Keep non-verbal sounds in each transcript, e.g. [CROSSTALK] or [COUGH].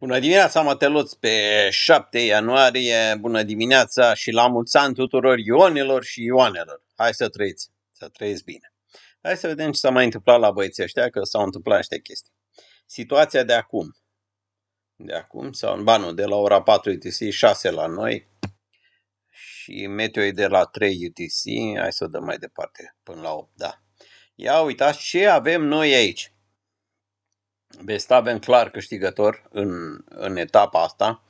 Bună dimineața, Mateloți, pe 7 ianuarie, bună dimineața și la mulți ani tuturor Ionilor și Ioanelor. Hai să trăiți, să trăiți bine. Hai să vedem ce s-a mai întâmplat la băieții ăștia, că s-au întâmplat niște chestii. Situația de acum, de acum, sau în banul de la ora 4 UTC, 6 la noi și meteo de la 3 UTC, hai să o dăm mai departe, până la 8, da. Ia uitați ce avem noi aici. Verstappen clar câștigător în, în etapa asta.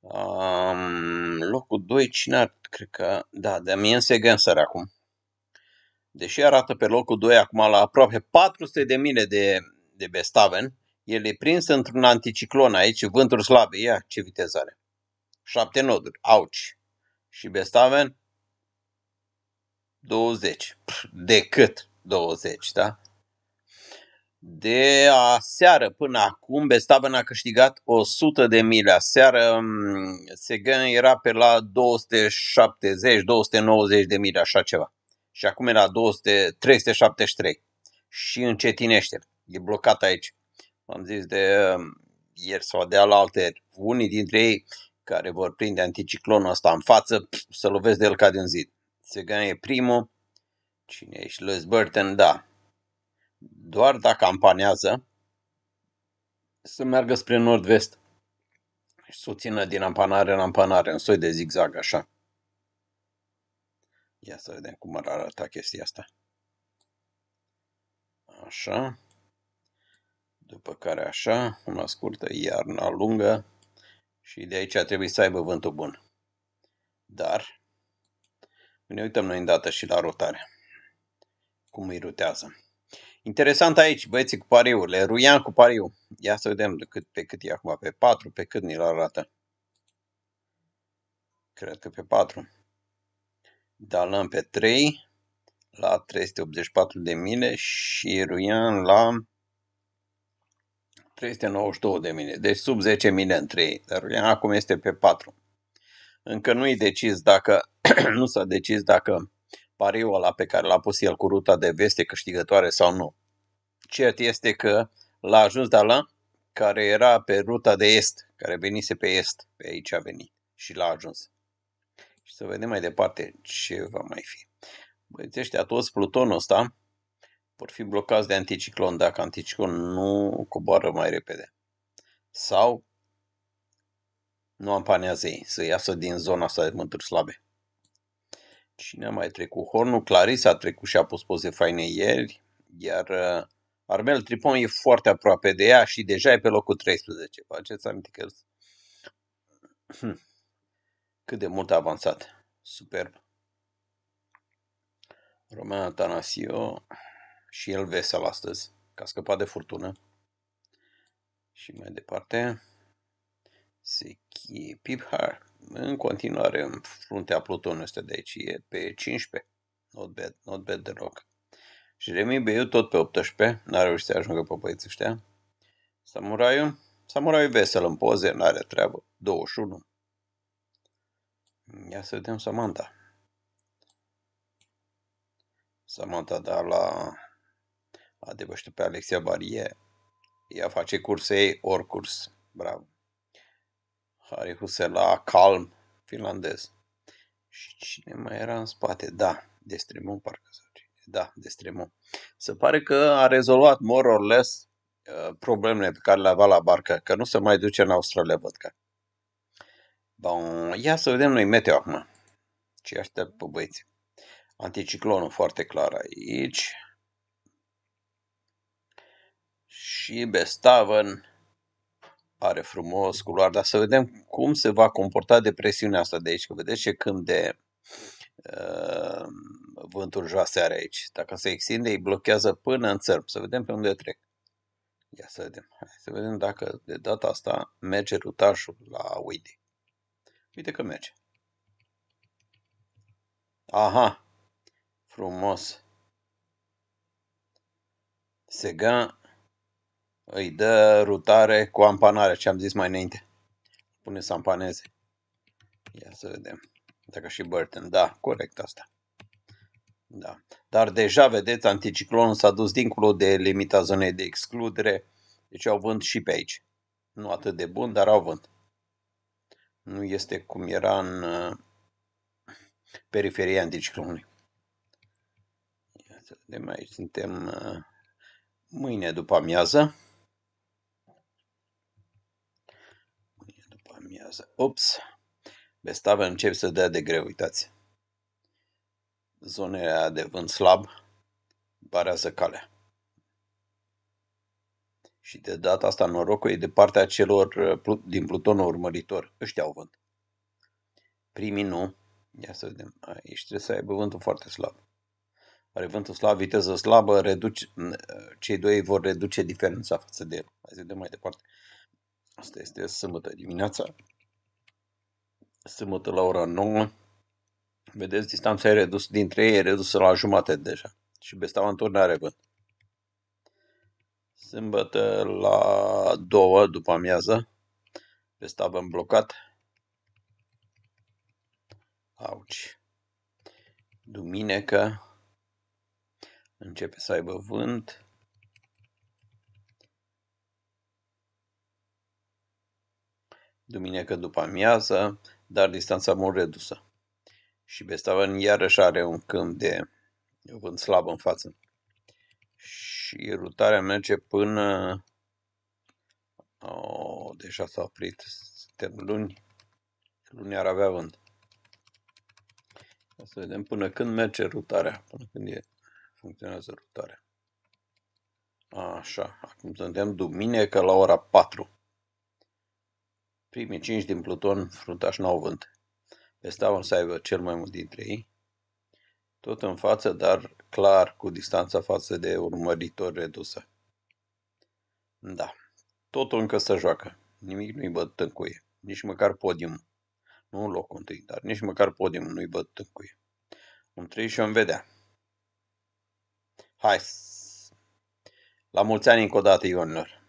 Um, locul 2, cine ar, cred că, da, Damien Segensăr acum. Deși arată pe locul 2 acum la aproape 400 de mile de, de Bestaven, el e prins într-un anticiclon aici, vânturi slabe, ia ce viteză are. Șapte noduri, auci. Și Bestaven 20. Decât 20, da? De aseară până acum, Bestaben a câștigat 100 de mile. Aseară mm, Segan era pe la 270-290 de mile, așa ceva. Și acum era 200, 373. Și încetinește. E blocat aici. Am zis de mm, ieri sau de alaltă. Unii dintre ei care vor prinde anticiclonul ăsta în față, pf, să lovesc de el ca din zid. Segan e primul. Cine ești? Lewis Burton, da doar dacă ampanează, să meargă spre nord-vest și să o țină din ampanare în ampanare, în soi de zigzag, așa. Ia să vedem cum ar arăta chestia asta. Așa. După care așa, una scurtă, iarna lungă și de aici trebuie să aibă vântul bun. Dar ne uităm noi îndată și la rotare. Cum îi rutează. Interesant aici, băieții cu pariurile. Ruian cu pariu. Ia să vedem de cât, pe cât e acum. Pe 4, pe cât ni-l arată. Cred că pe 4. Dalan pe 3 la 384 de mile și Ruian la 392 de mile. Deci sub 10 mile în 3. Dar Ruian acum este pe 4. Încă nu i decis dacă, [CLEARS THROAT] nu s-a decis dacă pariul ăla pe care l-a pus el cu ruta de veste câștigătoare sau nu. Cert este că l-a ajuns de la care era pe ruta de est, care venise pe est, pe aici a venit și l-a ajuns. Și să vedem mai departe ce va mai fi. Băieți ăștia, toți plutonul ăsta vor fi blocați de anticiclon dacă anticiclon nu coboară mai repede. Sau nu ampanează ei să iasă din zona asta de mânturi slabe. Cine a mai trecut? Hornul Claris a trecut și a pus poze faine ieri, iar uh, Armel Tripon e foarte aproape de ea și deja e pe locul 13. Faceți aminte că hmm. cât de mult a avansat. Superb. Roman Tanasio și el vesel astăzi, că a scăpat de furtună. Și mai departe, se Pipha în continuare în fruntea plutonului ăsta de aici e pe 15. Not bad, not bad deloc. Jeremy Beiu tot pe 18, n-a reușit să ajungă pe băieții ăștia. Samuraiul, samuraiul vesel în poze, n-are treabă, 21. Ia să vedem Samantha. Samantha, da, la... A pe Alexia Barie. Ea face curse ei, ori curs. Bravo. Harry Husela, calm, finlandez. Și cine mai era în spate? Da, Destremon, parcă sau cine. Da, Destremon. Se pare că a rezolvat more or less uh, problemele pe care le avea la barcă, că nu se mai duce în Australia, văd că. Bun, ia să vedem noi meteo acum. Ce aștept pe băieți. Anticiclonul foarte clar aici. Și Bestaven are frumos, culoare, dar să vedem cum se va comporta depresiunea asta de aici, că vedeți ce când de uh, vânturi joase are aici. Dacă se extinde, îi blochează până în țărm. Să vedem pe unde trec. Ia să vedem. Hai să vedem dacă de data asta merge rutașul la Uidi. Uite că merge. Aha! Frumos! Sega îi dă rutare cu ampanare, ce am zis mai înainte. Pune să ampaneze. Ia să vedem. Dacă și Burton, da, corect asta. Da. Dar deja, vedeți, anticiclonul s-a dus dincolo de limita zonei de excludere, deci au vânt și pe aici. Nu atât de bun, dar au vânt. Nu este cum era în uh, periferia anticiclonului. Ia să vedem aici, suntem uh, mâine după amiază. Ups! Bestave încep să dea de greu, uitați. Zonea de vânt slab barează calea. Și de data asta norocul e de partea celor uh, din plutonul urmăritor. Ăștia au vânt. Primii nu. Ia să vedem. Aici trebuie să aibă vântul foarte slab. Are vântul slab, viteză slabă, reduce, uh, cei doi vor reduce diferența față de el. Hai să vedem mai departe. Asta este sâmbătă dimineața sâmbătă la ora 9. Vedeți, distanța e redusă dintre ei, e redusă la jumate deja. Și Bestavantur n-are vânt. Sâmbătă la 2 după amiază, Bestavan blocat. Auci. Duminică începe să aibă vânt. Duminică după amiază, dar distanța mult redusă. Și Bestaven iarăși are un câmp de vânt slab în față. Și rutarea merge până... Oh, deja deci s-a oprit. Suntem luni. Luni ar avea vânt. O să vedem până când merge rutarea, până când e, funcționează rutarea. Așa, acum suntem duminică la ora 4. Primii cinci din Pluton, fruntaș n-au vânt. Pestaun să aibă cel mai mult dintre ei. Tot în față, dar clar cu distanța față de urmăritor redusă. Da, totul încă să joacă. Nimic nu-i băt în cuie. Nici măcar podium. Nu în locul întâi, dar nici măcar podium nu-i băt în cuie. Îmi trăi și îmi vedea. Hai! La mulți ani încă o dată, Ionilor!